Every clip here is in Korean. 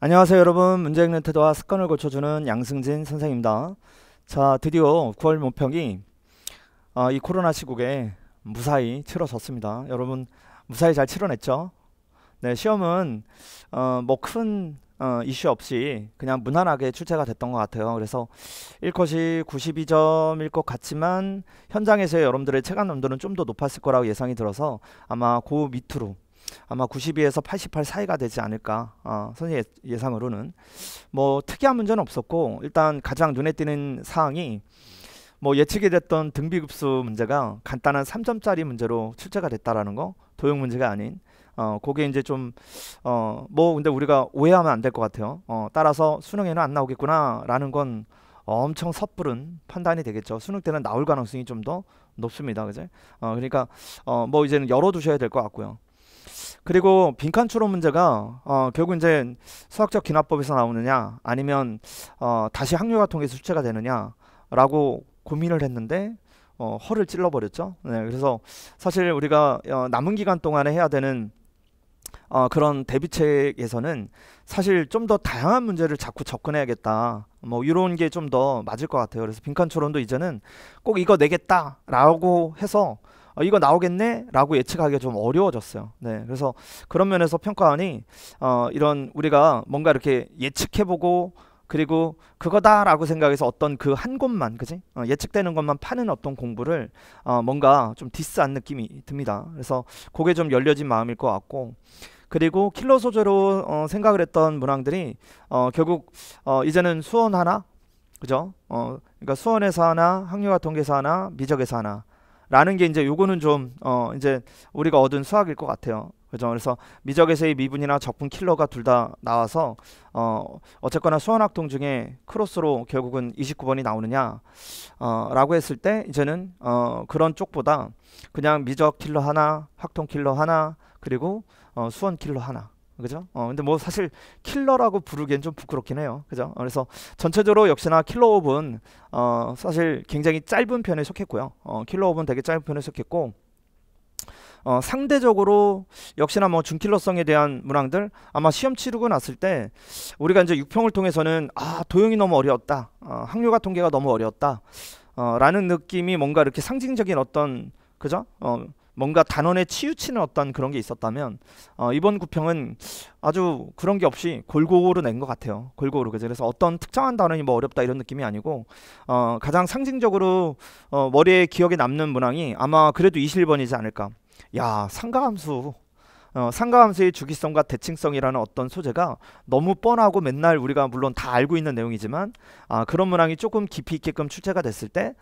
안녕하세요 여러분 문제행 태도와 습관을 고쳐주는 양승진 선생입니다 자 드디어 9월 모평이 어, 이 코로나 시국에 무사히 치러졌습니다 여러분 무사히 잘 치러냈죠 네 시험은 어, 뭐큰 어, 이슈 없이 그냥 무난하게 출제가 됐던 것 같아요 그래서 1컷이 92점일 것 같지만 현장에서의 여러분들의 체감 온도는좀 더 높았을 거라고 예상이 들어서 아마 고 밑으로 아마 92에서 88 사이가 되지 않을까 어, 선생 님 예상으로는 뭐 특이한 문제는 없었고 일단 가장 눈에 띄는 사항이 뭐 예측이 됐던 등비급수 문제가 간단한 3점짜리 문제로 출제가 됐다라는 거 도형 문제가 아닌 어 그게 이제 좀어뭐 근데 우리가 오해하면 안 될 것 같아요 어 따라서 수능에는 안 나오겠구나라는 건 엄청 섣부른 판단이 되겠죠 수능 때는 나올 가능성이 좀 더 높습니다 그제 어 그러니까 어뭐 이제는 열어두셔야 될 것 같고요 그리고 빈칸 추론 문제가 어, 결국 이제 수학적 기납법에서 나오느냐 아니면 어, 다시 학류가 통해서 출제가 되느냐라고 고민을 했는데 어, 허를 찔러버렸죠. 네, 그래서 사실 우리가 어, 남은 기간 동안에 해야 되는 어, 그런 대비책에서는 사실 좀 더 다양한 문제를 자꾸 접근해야겠다. 뭐 이런 게 좀 더 맞을 것 같아요. 그래서 빈칸 추론도 이제는 꼭 이거 내겠다라고 해서 어, 이거 나오겠네라고 예측하기가 좀 어려워졌어요. 네, 그래서 그런 면에서 평가하니 어, 이런 우리가 뭔가 이렇게 예측해보고 그리고 그거다라고 생각해서 어떤 그 한 곳만 그지 어, 예측되는 것만 파는 어떤 공부를 어, 뭔가 좀 디스한 느낌이 듭니다. 그래서 그게 좀 열려진 마음일 것 같고. 그리고 킬러 소재로 어, 생각을 했던 문항들이 어, 결국 어, 이제는 수원 하나 그죠? 어, 그러니까 수원에서 하나, 학류가 통계사 하나, 미적에서 하나 라는 게 이제 요거는 좀어 이제 우리가 얻은 수학일 것 같아요. 그죠? 그래서 미적에서의 미분이나 적분 킬러가 둘 다 나와서 어 어쨌거나 수원 학동 중에 크로스로 결국은 29번이 나오느냐 어 라고 했을 때 이제는 어 그런 쪽보다 그냥 미적 킬러 하나, 학통 킬러 하나, 그리고 어 수원 킬러 하나 그죠? 어, 근데 뭐 사실 킬러라고 부르기엔 좀 부끄럽긴 해요. 그죠? 어, 그래서 전체적으로 역시나 킬러홉은 어, 사실 굉장히 짧은 편에 속했고요. 어, 킬러홉은 되게 짧은 편에 속했고 어, 상대적으로 역시나 뭐중킬러성에 대한 문항들 아마 시험 치르고 났을 때 우리가 이제 육평을 통해서는 아 도형이 너무 어려웠다 어, 항류가 통계가 너무 어려웠다 어, 라는 느낌이 뭔가 이렇게 상징적인 어떤 그죠 어, 뭔가 단원에 치우치는 어떤 그런 게 있었다면 어, 이번 구평은 아주 그런 게 없이 골고루 낸 것 같아요. 골고루 그죠? 그래서 어떤 특정한 단원이 뭐 어렵다 이런 느낌이 아니고 어, 가장 상징적으로 어, 머리에 기억에 남는 문항이 아마 그래도 21번이지 않을까. 야 상가함수 어, 상가함수의 주기성과 대칭성이라는 어떤 소재가 너무 뻔하고 맨날 우리가 물론 다 알고 있는 내용이지만 아, 그런 문항이 조금 깊이 있게끔 출제가 됐을 때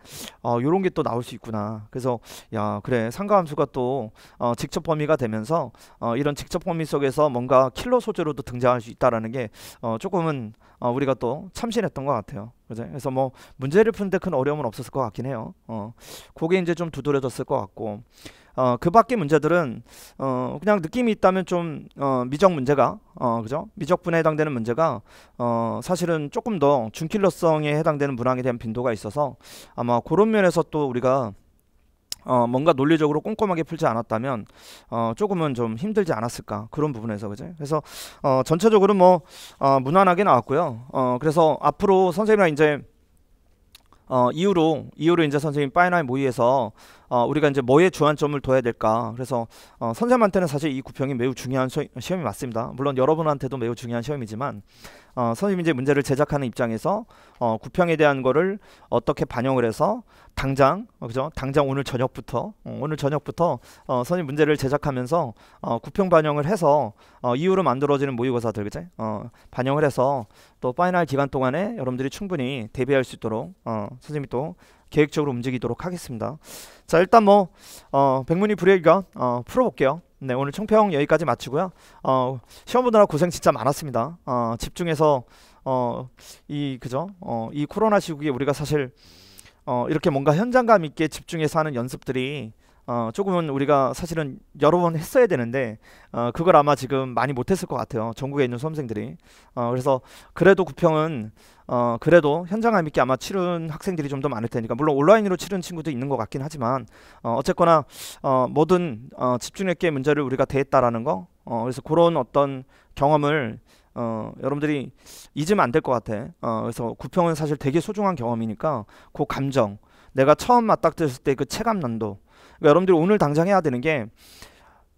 이런 어, 게또 나올 수 있구나. 그래서 야 그래 상가함수가 또 어, 직접 범위가 되면서 어, 이런 직접 범위 속에서 뭔가 킬러 소재로도 등장할 수 있다라는 게 어, 조금은 어, 우리가 또 참신했던 것 같아요. 그죠? 그래서 뭐 문제를 푸는데 큰 어려움은 없었을 것 같긴 해요. 어, 그게 이제 좀 두드려졌을 것 같고. 어, 그 밖의 문제들은 어, 그냥 느낌이 있다면 좀 어, 미적 문제가 어, 그죠? 미적분에 해당되는 문제가 어, 사실은 조금 더 준킬러성에 해당되는 문항에 대한 빈도가 있어서 아마 그런 면에서 또 우리가 어, 뭔가 논리적으로 꼼꼼하게 풀지 않았다면 어, 조금은 좀 힘들지 않았을까 그런 부분에서 그죠 그래서 어, 전체적으로 뭐 어, 무난하게 나왔고요 어, 그래서 앞으로 선생님이랑 이제 어, 이후로 이후로 이제 선생님 파이널 모의에서 어, 우리가 이제 뭐에 주안점을 둬야 될까? 그래서 어, 선생님한테는 사실 이 구평이 매우 중요한 시, 시험이 맞습니다. 물론 여러분한테도 매우 중요한 시험이지만 어, 선생님이 제 문제를 제작하는 입장에서 어, 구평에 대한 거를 어떻게 반영을 해서 당장 어, 그죠? 당장 오늘 저녁부터 어, 오늘 저녁부터 어, 선생님 문제를 제작하면서 어, 구평 반영을 해서 어, 이후로 만들어지는 모의고사들 그죠? 어, 반영을 해서 또 파이널 기간 동안에 여러분들이 충분히 대비할 수 있도록 어, 선생님이 또 계획적으로 움직이도록 하겠습니다. 자 일단 뭐 어, 백문이 불여일견 어, 풀어볼게요. 네 오늘 총평 여기까지 마치고요. 어, 시험 보느라 고생 진짜 많았습니다. 어, 집중해서 어, 이 그죠? 어, 이 코로나 시국에 우리가 사실 어, 이렇게 뭔가 현장감 있게 집중해서 하는 연습들이 어, 조금은 우리가 사실은 여러 번 했어야 되는데 어, 그걸 아마 지금 많이 못했을 것 같아요. 전국에 있는 수험생들이. 어, 그래서 그래도 구평은 어 그래도 현장감 있게 아마 치른 학생들이 좀 더 많을 테니까 물론 온라인으로 치른 친구도 있는 것 같긴 하지만 어 어쨌거나 어모든어 집중력의 문제를 우리가 대했다라는 거 어 그래서 그런 어떤 경험을 어, 여러분들이 잊으면 안 될 것 같아. 어, 그래서 구평은 사실 되게 소중한 경험이니까 그 감정, 내가 처음 맞닥뜨렸을 때 그 체감난도. 그러니까 여러분들이 오늘 당장 해야 되는 게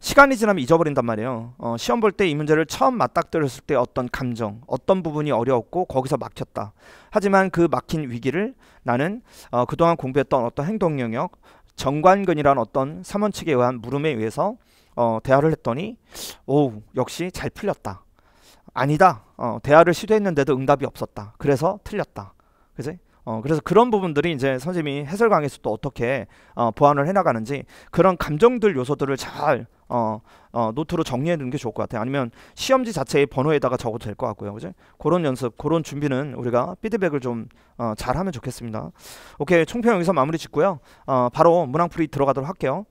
시간이 지나면 잊어버린단 말이에요. 어, 시험 볼 때 이 문제를 처음 맞닥뜨렸을 때 어떤 감정, 어떤 부분이 어려웠고 거기서 막혔다. 하지만 그 막힌 위기를 나는 어, 그동안 공부했던 어떤 행동 영역, 정관근이라는 어떤 사원칙에 의한 물음에 의해서 어, 대화를 했더니 오 역시 잘 풀렸다. 아니다. 어, 대화를 시도했는데도 응답이 없었다. 그래서 틀렸다. 그지? 어, 그래서 그런 부분들이 이제 선생님이 해설 강의에서 도 어떻게 어, 보완을 해나가는지 그런 감정들 요소들을 잘 어, 어, 노트로 정리해 놓는 게 좋을 것 같아요. 아니면 시험지 자체의 번호에다가 적어도 될 것 같고요. 그죠? 그런 연습, 그런 준비는 우리가 피드백을 좀 어, 잘하면 좋겠습니다. 오케이, 총평 여기서 마무리 짓고요. 어, 바로 문항풀이 들어가도록 할게요.